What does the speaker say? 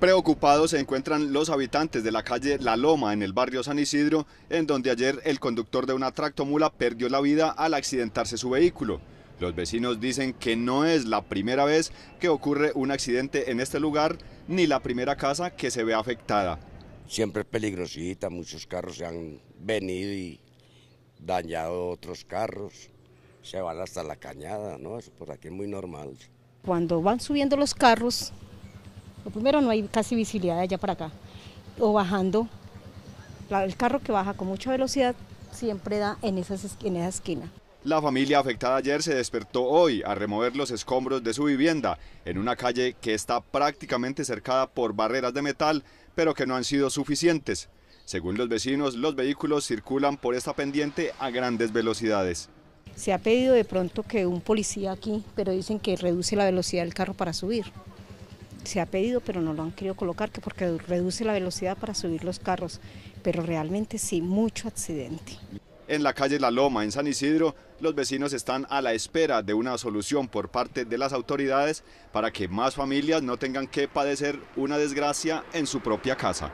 Preocupados se encuentran los habitantes de la calle La Loma en el barrio San Isidro, en donde ayer el conductor de una tractomula perdió la vida al accidentarse su vehículo. Los vecinos dicen que no es la primera vez que ocurre un accidente en este lugar, ni la primera casa que se ve afectada. Siempre es peligrosita, muchos carros se han venido y dañado otros carros, se van hasta la cañada, ¿no? Eso por aquí es muy normal. Cuando van subiendo los carros, lo primero, no hay casi visibilidad de allá para acá. O bajando, el carro que baja con mucha velocidad siempre da en, esas, en esa esquina. La familia afectada ayer se despertó hoy a remover los escombros de su vivienda en una calle que está prácticamente cercada por barreras de metal, pero que no han sido suficientes. Según los vecinos, los vehículos circulan por esta pendiente a grandes velocidades. Se ha pedido de pronto que un policía aquí, pero dicen que reduce la velocidad del carro para subir se ha pedido, pero no lo han querido colocar, porque reduce la velocidad para subir los carros, pero realmente sí, mucho accidente. En la calle La Loma, en San Isidro, los vecinos están a la espera de una solución por parte de las autoridades para que más familias no tengan que padecer una desgracia en su propia casa.